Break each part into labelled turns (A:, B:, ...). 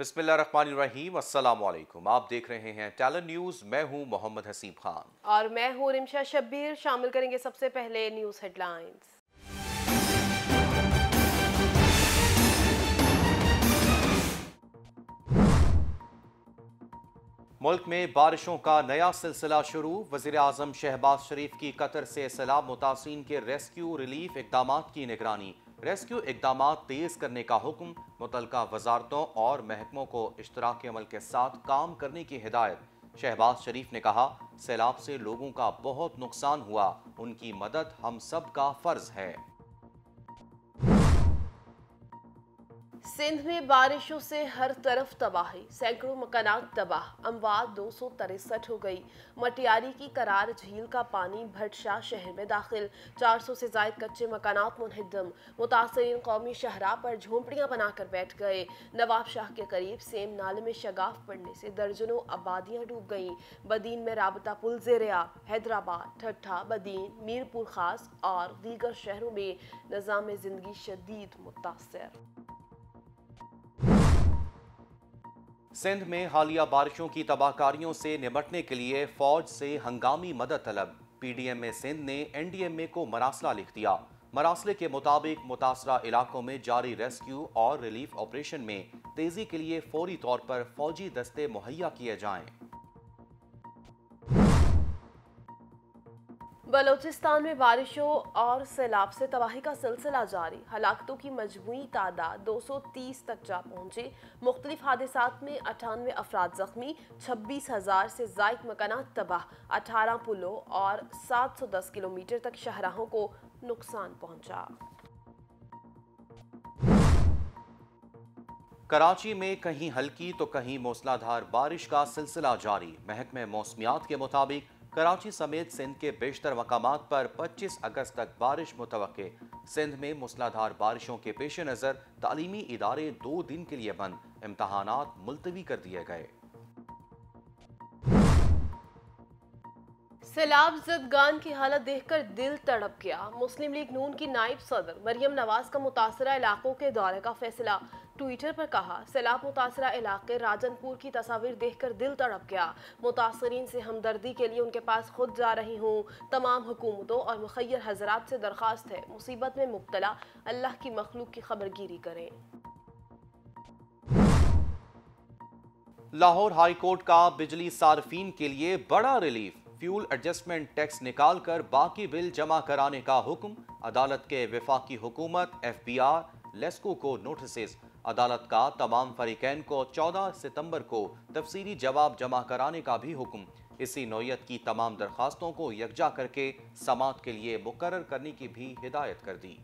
A: बिस्मिल्लाम आप देख रहे हैं टैलेंट न्यूज मैं हूं मोहम्मद हसीम खान
B: और मैं हूं रिमशा शब्बीर शामिल करेंगे सबसे पहले न्यूज हेडलाइंस
A: मुल्क में बारिशों का नया सिलसिला शुरू वजीर अजम शहबाज शरीफ की कतर से सैलाब मुतासन के रेस्क्यू रिलीफ इकदाम की निगरानी रेस्क्यू इकदाम तेज करने का हुक्म मुतल वजारतों और महकमों को इश्तराक अमल के साथ काम करने की हिदायत शहबाज शरीफ ने कहा सैलाब से लोगों का बहुत नुकसान हुआ उनकी मदद हम सब का फ़र्ज़ है
B: सिंध में बारिशों से हर तरफ तबाही सैकड़ों मकान तबाह अमवा दो सौ तिरसठ हो गई मटियारी की करार झील का पानी भटशाह शहर में दाखिल चार सौ से जायद कच्चे मकान मुनहदम मुतासरीन कौमी शहरा पर झोंपड़ियाँ बनाकर बैठ गए नवाब शाह के करीब सेम नाले में शगाफ पड़ने से दर्जनों आबादियाँ डूब गईं बदीन में राबता पुल जेरिया हैदराबाद ठट्ठा बदीन मीरपुर खास और दीगर शहरों में निज़ाम ज़िंदगी शदीद मुतासर
A: सिंध में हालिया बारिशों की तबाहकारियों से निपटने के लिए फौज से हंगामी मदद तलब ए सिंध ने एनडीएमए को मरासला लिख दिया मरासले के मुताबिक मुतासर इलाकों में जारी रेस्क्यू और रिलीफ ऑपरेशन में तेजी के लिए फौरी तौर पर फौजी दस्ते मुहैया किए जाएं।
B: बलोचिस्तान में बारिशों और सैलाब से तबाही का सिलसिला जारी हलाकतों की मजमू तादाद 230 तक जा पहुंची मुख्तलिफ हादसा में अठानवे अफराद जख्मी छब्बीस हज़ार से जायद मकाना तबाह अठारह पुलों और सात सौ दस किलोमीटर तक शहराहों को नुकसान पहुंचा
A: कराची में कहीं हल्की तो कहीं मौसलाधार बारिश का सिलसिला जारी महकमे मौसमियात के मुताबिक कराची समेत सिंध के बेशतर मकाम पर 25 अगस्त तक बारिश मुतव सिंध में मूसलाधार बारिशों के पेश नज़र तालीमी इदारे दो दिन के लिए बंद इम्तहान मुलतवी कर दिए गए
B: सैलाब जदगान की हालत देखकर दिल तड़प गया मुस्लिम लीग नून की नायब सदर मरियम नवाज का मुतासरा इलाकों के दौरे का फैसला ट्विटर पर कहा सैलाब मुतासरा इलाके राजनपुर की तस्वीर देखकर दिल तड़प गया मुतासरीन से हमदर्दी के लिए उनके पास खुद जा रही हूँ तमाम हुकूमतों और मुखैर हजरात से दरख्वास्त है मुसीबत में मुबतला अल्लाह की मखलूक की खबरगिरी करें
A: लाहौर हाईकोर्ट का बिजली सार्फिन के लिए बड़ा रिलीफ फ्यूल एडजस्टमेंट टैक्स निकालकर बाकी बिल जमा कराने का हुक्म अदालत के विफाकी हुकूमत एफ बी आर लेस्को को नोटिस अदालत का तमाम फरीकैन को 14 सितंबर को तफसीली जवाब जमा कराने का भी हुक्म इसी नौीयत की तमाम दरखास्तों को यकजा करके समात के लिए मुकर करने की भी हिदायत कर दी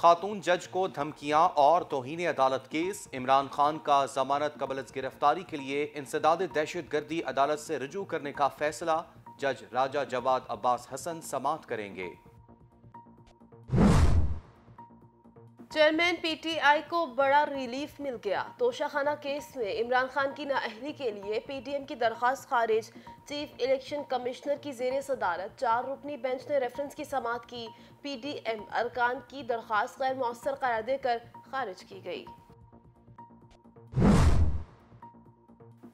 A: खातून जज को धमकियां और तोहन अदालत केस इमरान खान का जमानत कबल गिरफ्तारी के लिए इंसदाद दहशत गर्दी अदालत से रजू करने का फैसला जज राजा जवाद अब्बास हसन समाप्त करेंगे
B: चेयरमैन पीटीआई को बड़ा रिलीफ मिल गया तोशाखाना केस में इमरान खान की नाअहली के लिए पीटीएम की दरख्वास्त खारिज चीफ इलेक्शन कमिश्नर की जेर सदारत चार रुकनी बेंच ने रेफरेंस की समात की पीटीएम अरकान की दरख्वास्त गैर मौसर करार देकर खारिज की गई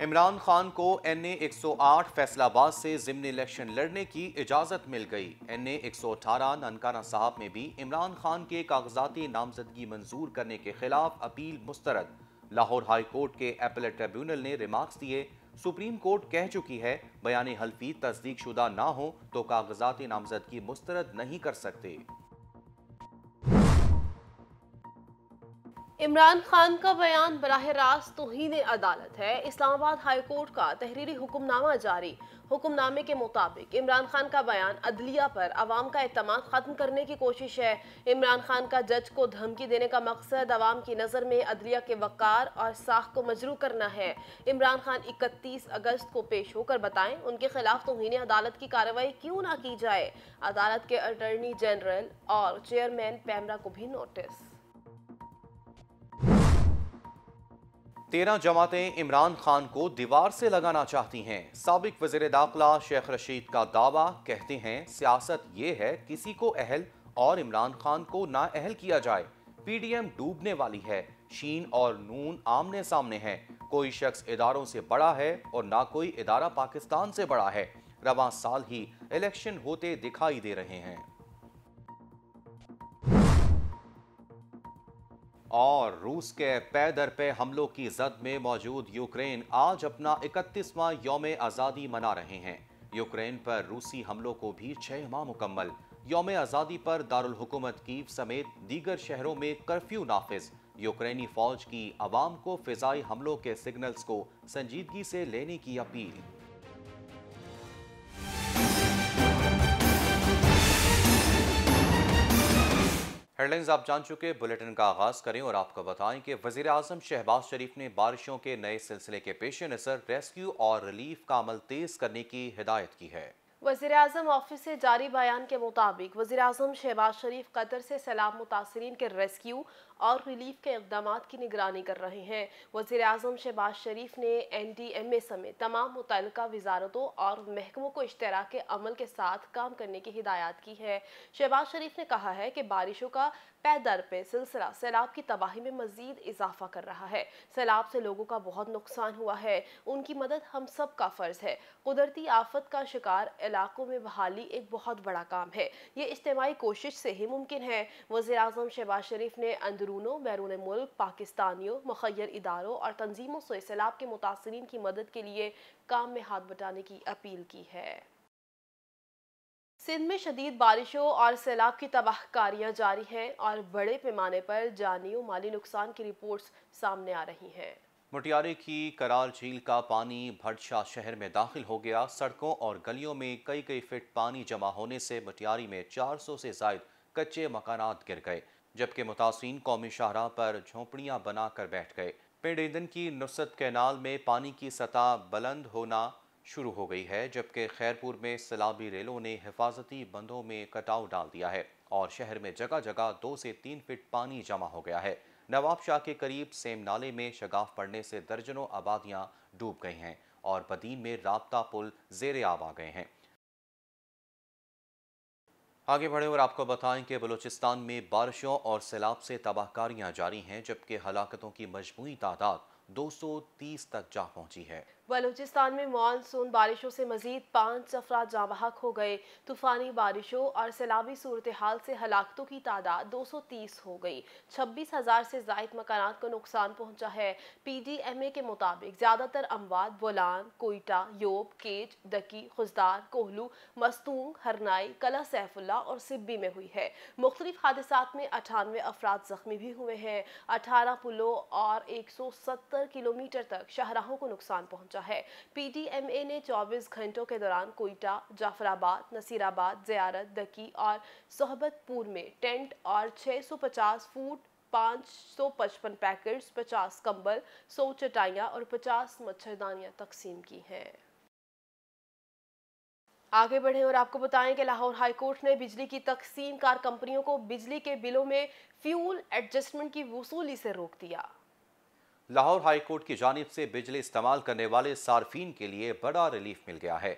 A: इमरान खान को एन ए एक सौ आठ फैसलाबाद से जिमन इलेक्शन लड़ने की इजाज़त मिल गई एन ए एक सौ अठारह ननकाना साहब में भी इमरान खान के कागजाती नामजदगी मंजूर करने के खिलाफ अपील मुस्तरद लाहौर हाई कोर्ट के एपलेट ट्रिब्यूनल ने रिमार्क्स दिए सुप्रीम कोर्ट कह चुकी है बयान हल्फी तस्दीक शुदा ना हो तो कागजाती नामजदगी मुस्तरद नहीं कर सकते
B: इमरान खान का बयान बरह रास्त तोहन अदालत है इस्लामाबाद हाई कोर्ट का तहरीरी हुक्मनामा जारी हुक्मनामे के मुताबिक इमरान खान का बयान अदलिया पर आवाम का अहतम ख़त्म करने की कोशिश है इमरान खान का जज को धमकी देने का मकसद आवाम की नज़र में अदलिया के वक़ार और साख को मजरू करना है इमरान खान इकतीस अगस्त को पेश होकर बताएं उनके खिलाफ तोहन अदालत की कार्रवाई क्यों ना की जाए अदालत के अटर्नी जनरल और चेयरमैन पैमरा को भी नोटिस
A: तेरह जमातें इमरान खान को दीवार से लगाना चाहती हैं सबक वजीर दाखिला शेख रशीद का दावा कहते हैं सियासत ये है किसी को अहल और इमरान खान को ना अहल किया जाए पीडीएम डूबने वाली है शीन और नून आमने सामने है कोई शख्स इदारों से बड़ा है और ना कोई इदारा पाकिस्तान से बड़ा है रवा साल ही इलेक्शन होते दिखाई दे रहे हैं और रूस के पैदर पे हमलों की जद में मौजूद यूक्रेन आज अपना इकतीसवां योम आज़ादी मना रहे हैं यूक्रेन पर रूसी हमलों को भी छह माह मुकम्मल योम आज़ादी पर दारकूमत कीव समेत दीगर शहरों में कर्फ्यू नाफिज यूक्रेनी फौज की आवाम को फिजाई हमलों के सिग्नल्स को संजीदगी से लेने की अपील हेडलाइंस आप जान चुके बुलेटिन का आगाज करें और आपको बताएं कि वजीर अजम शहबाज शरीफ ने बारिशों के नए सिलसिले के पेश नज़र रेस्क्यू और रिलीफ का अमल तेज करने की हिदायत की है
B: वजीर अजम ऑफिस से जारी बयान के मुताबिक वजी अजम शहबाज शरीफ कतर से सैलाब मुतासरीन के रेस्क्यू और रिलीफ के इकदाम की निगरानी कर रहे हैं वजीर अजम शहबाज शरीफ ने एन डी एम ए समेत तमाम मुतल वजारतों और महकमों को इश्तराक अमल के साथ काम करने की हिदायत की है शहबाज शरीफ ने कहा है कि बारिशों का पैदर पे सिलसिला सैलाब की तबाही में मजीद इजाफा कर रहा है सैलाब से लोगों का बहुत नुकसान हुआ है उनकी मदद हम सब का फ़र्ज है कुदरती आफत का शिकार इलाकों में बहाली एक बहुत बड़ा काम है ये इज्तमी कोशिश से ही मुमकिन है वजी अजम शहबाज शरीफ ने अंदरू बैरूनों बैरून मुल्क पाकिस्तानियों मखैर इदारों और तंजीमों से सैलाब के मुतासरीन की मदद के लिए काम में हाथ बटाने की अपील की है सिंध में शदीद बारिशों और सैलाब की तबाहकारियाँ जारी हैं और बड़े पैमाने पर जानी माली नुकसान की रिपोर्ट्स सामने आ रही हैं
A: मोटियारे की करार झील का पानी भटशा शहर में दाखिल हो गया सड़कों और गलियों में कई कई फिट पानी जमा होने से मोटियारी में 400 से जायद कच्चे मकान गिर गए जबकि मुतासन कौमी शाहरा पर झोंपड़ियाँ बना कर बैठ गए पिंड ईंधन की नुसरत कैनाल में पानी की सतह बुलंद होना शुरू हो गई है जबकि खैरपुर में सैलाबी रेलों ने हिफाजती बंदों में कटाव डाल दिया है और शहर में जगह जगह दो से तीन फिट पानी जमा हो गया है नवाब शाह के करीब सेम नाले में शगाफ पड़ने से दर्जनों आबादियाँ डूब गई हैं और बदीन में रबता पुल जेर आब आ गए हैं आगे बढ़े और आपको बताएं कि बलूचिस्तान में बारिशों और सैलाब से तबाहकारियां जारी हैं जबकि हलाकतों की मजमू तादाद 230 तक जा पहुंची है
B: बलूचिस्तान में मानसून बारिशों से मजीद पाँच अफराद जाबहक हो गए तूफानी बारिशों और सैलाबी सूरत हाल से हलाकतों की तादाद दो सौ तीस हो गई छब्बीस हज़ार से जायद मकान को नुकसान पहुँचा है पी डी एम ए के मुताबिक ज़्यादातर अमवाद बोलान कोयटा योब केज डकी खुजदार कोहलू मस्तूंग हरनाई कला सैफुल्ला और सिब्बी में हुई है मुख्तलिफ हादसा में अठानवे अफराद जख्मी भी हुए हैं अठारह पुलों और एक सौ सत्तर किलोमीटर तक शाहराहों को नुकसान पहुँचा पहुंचा है पीटीएमए ने 24 घंटों के दौरान कोयटा जाफराबाद नसीराबाद जियारत दकी और सोहबतपुर में टेंट और 650 फुट 555 पैकेट्स 50 कंबल 100 चटाइयाँ और 50 मच्छरदानियाँ तकसीम की हैं आगे बढ़ें और आपको बताएं कि लाहौर हाई कोर्ट ने बिजली की तकसीम कार कंपनियों को बिजली के बिलों में फ्यूल एडजस्टमेंट की वसूली से रोक दिया
A: लाहौर हाईकोर्ट की जानब से बिजली इस्तेमाल करने वाले सार्फिन के लिए बड़ा रिलीफ मिल गया है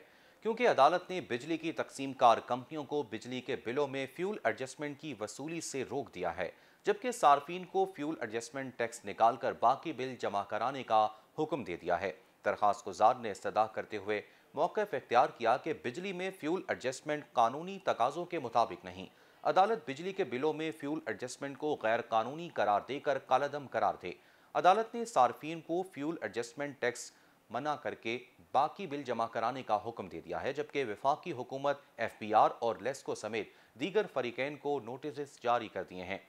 A: क्योंकि अदालत ने बिजली की तकसीम कार कंपनियों को बिजली के बिलों में फ्यूल एडजस्टमेंट की वसूली से रोक दिया है जबकि सार्फिन को फ्यूल एडजस्टमेंट टैक्स निकाल कर बाकी बिल जमा कराने का हुक्म दे दिया है दरख्वास्त गुजार ने इस्तः करते हुए मौकफ इख्तियार किया कि बिजली में फ्यूल एडजस्टमेंट कानूनी तकाजों के मुताबिक नहीं अदालत बिजली के बिलों में फ्यूल एडजस्टमेंट को गैर कानूनी करार देकर कालादम करार दे अदालत ने सार्फिन को फ्यूल एडजस्टमेंट टैक्स मना करके बाकी बिल जमा कराने का हुक्म दे दिया है जबकि विफाकी हुकूमत एफ आर और लेस्को समेत दीगर फरीकैन को नोटिस जारी कर दिए हैं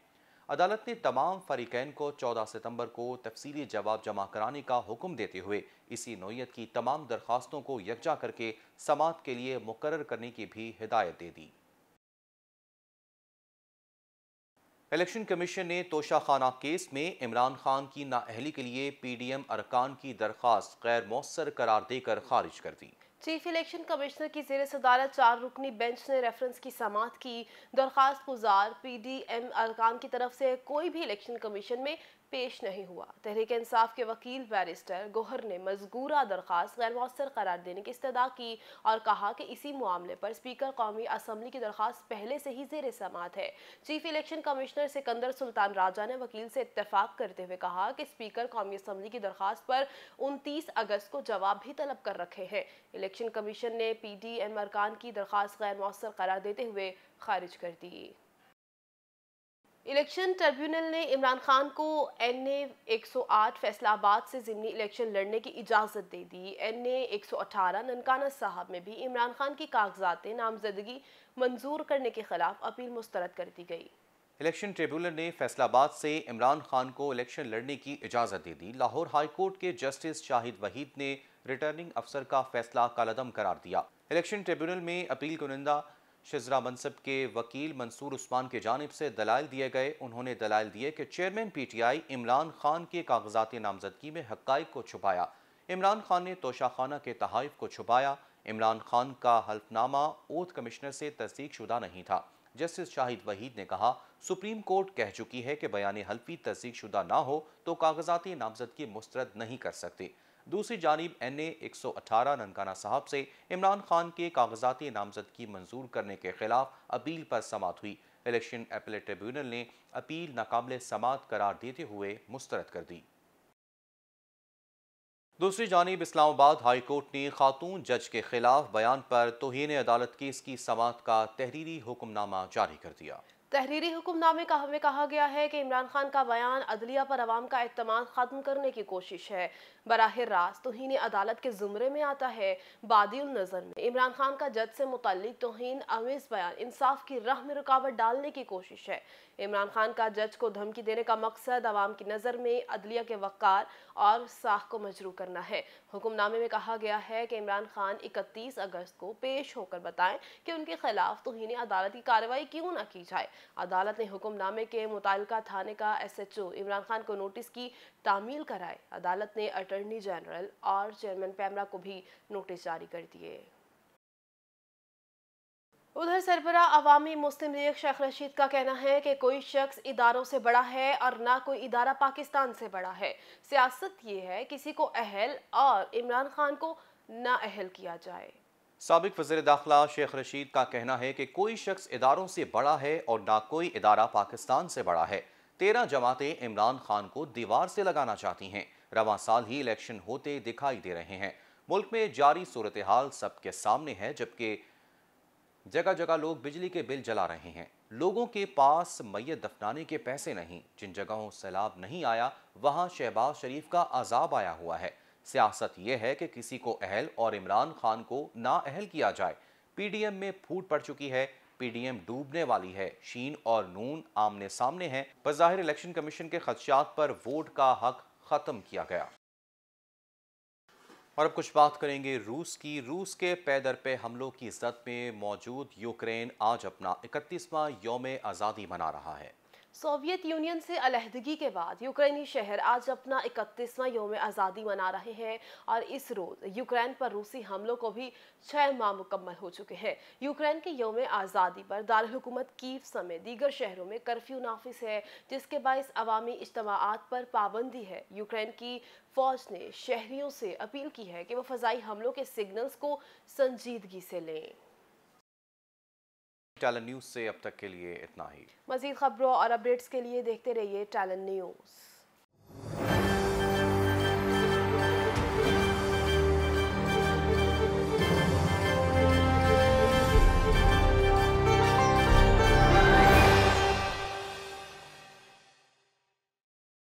A: अदालत ने तमाम फरीकैन को 14 सितंबर को तफसीली जवाब जमा कराने का हुक्म देते हुए इसी नोयत की तमाम दरखास्तों को यकजा करके समात के लिए मुकर करने की भी हिदायत दे दी इलेक्शन कमीशन ने तोशा खाना केस में इमरान खान की नाअहली के लिए पीडीएम अरकान की दरख्वास्त गैर मौसर करार देकर खारिज कर दी
B: चीफ इलेक्शन कमिश्नर की जेर सदारत चार रुकनी बेंच ने रेफरेंस की समात की दरख्वास्त गुजार पी डी एम अरकान की तरफ से कोई भी इलेक्शन कमीशन में पेश नहीं हुआ तहरीक इंसाफ के वकील बैरिस्टर गोहर ने मजगूरा दरख्वास्त गैर मौसर करार देने की इस्तः की और कहा कि इसी मामले पर स्पीकर कौमी असम्बली की दरख्वास्त पहले से ही जेर समात है chief election commissioner Sikandar Sultan Raja ने वकील से इतफाक करते हुए कहा कि स्पीकर कौमी असम्बली की दरख्वास्त पर उनतीस अगस्त को जवाब भी तलब कर रखे हैं इलेक्शन कमीशन ने पी डी एम अरकान की दरख्वास्त गैर मौसर करार देते हुए खारिज कर दी इलेक्शन ट्रिब्यूनल ने इमरान खान को एन ए एक सौ आठ फैसलाबाद से ज़िमनी इलेक्शन लड़ने की इजाज़त दे दी एन ए एक सौ अठारह ननकाना साहब में भी इमरान खान की कागजात नामजदगी मंजूर करने के खिलाफ अपील मुस्तरद कर दी गई
A: इलेक्शन ट्रिब्यूनल ने फैसलाबाद से इमरान खान को इलेक्शन लड़ने की इजाज़त दे दी लाहौर हाई कोर्ट के जस्टिस शाहिद वहीद ने रिटर्निंग अफसर का फैसला कालदम करार दिया इलेक्शन ट्रिब्यूनल में अपील कुनिंदा शिजरा मनसब के वकील मंसूर उस्मान की जानब से दलाल दिए गए उन्होंने दलाल दिए कि chairman P T I Imran Khan के कागजाती नामजदगी में हक़ को छुपाया इमरान खान ने तोशाखाना के तहफ को छुपाया इमरान खान का हल्फनामा ओथ कमिश्नर से तस्दीक शुदा नहीं था जस्टिस शाहिद वहीद ने कहा सुप्रीम कोर्ट कह चुकी है कि बयान हल्फी तस्दीक शुदा ना हो तो कागजाती नामजदगी मुस्तरद नहीं कर सकती दूसरी जानब एन ए एक सौ अठारह ननकाना साहब से इमरान खान के कागजाती नामजदगी मंजूर करने के खिलाफ अपील पर समात हुई इलेक्शन अपीलेट ट्रिब्यूनल ने अपील नाकबिल समात करार देते हुए मुस्तरद कर दी दूसरी जानब इस्लामाबाद हाई कोर्ट ने खातून जज के खिलाफ बयान पर तोहन अदालत केस की समात का तहरीरी हुक्मनामा जारी कर दिया
B: तहरीरी हुक्मनामे का हमें कहा गया है कि इमरान खान का बयान अदलिया पर आवाम का अहतम ख़त्म करने की कोशिश है बरह रास्त तोहन अदालत के ज़ुमरे में आता है बादिल नज़र में इमरान खान का जज से मुतल तोहन अवेज बयान इंसाफ की राह में रुकावट डालने की कोशिश है इमरान खान का जज को धमकी देने का मकसद अवाम की नज़र में अदलिया के वक़ार और साख को मजरू करना है हुक्मनामे में कहा गया है कि इमरान खान इकतीस अगस्त को पेश होकर बताएं कि उनके खिलाफ तोहनी अदालत की कार्रवाई क्यों ना की जाए अदालत ने हुक्मनामे के मुतल थाने का S H O Imran Khan को नोटिस की तामील कराए अदालत ने अटर्नी जनरल और चेयरमैन पैमरा को भी नोटिस जारी कर दिए उधर सरबरा अवामी मुस्लिम लीग शेख रशीद का कहना है कि कोई शख्स इदारों से बड़ा है और ना कोई इदारा पाकिस्तान से बड़ा है सियासत ये है किसी को अहल और इमरान खान को ना अहल किया जाए
A: सबक वजी दाखिला शेख रशीद का कहना है कि कोई शख्स इदारों से बड़ा है और ना कोई इदारा पाकिस्तान से बड़ा है तेरह जमातें इमरान खान को दीवार से लगाना चाहती हैं रवा साल ही इलेक्शन होते दिखाई दे रहे हैं मुल्क में जारी सूरत हाल सबके सामने है जबकि जगह जगह लोग बिजली के बिल जला रहे हैं लोगों के पास मैय दफनाने के पैसे नहीं जिन जगहों सैलाब नहीं आया वहां शहबाज शरीफ का अजाब आया हुआ है सियासत यह है कि किसी को अहल और इमरान खान को ना अहल किया जाए पीडीएम में फूट पड़ चुकी है पीडीएम डूबने वाली है शीन और नून आमने सामने हैं बज़ाहिर इलेक्शन कमीशन के खदशात पर वोट का हक खत्म किया गया और अब कुछ बात करेंगे रूस की रूस के पैदर पे हमलों की जद में मौजूद यूक्रेन आज अपना इकतीसवां योम आज़ादी मना रहा है
B: सोवियत यूनियन से अलहदगी के बाद यूक्रेनी शहर आज अपना इकतीसवां योम आज़ादी मना रहे हैं और इस रोज़ यूक्रेन पर रूसी हमलों को भी छः माह मुकम्मल हो चुके हैं यूक्रेन के योम आज़ादी पर दारकूमत कीव समेत दीगर शहरों में कर्फ्यू नाफिस है जिसके बायस अवामी इज्तमात पर पाबंदी है यूक्रेन की फ़ौज ने शहरीों से अपील की है कि वह फ़जाई हमलों के सिग्नल्स को संजीदगी से लें
A: टैलन न्यूज से अब तक के लिए इतना ही
B: मजीद खबरों और अपडेट्स के लिए देखते रहिए टैलन न्यूज़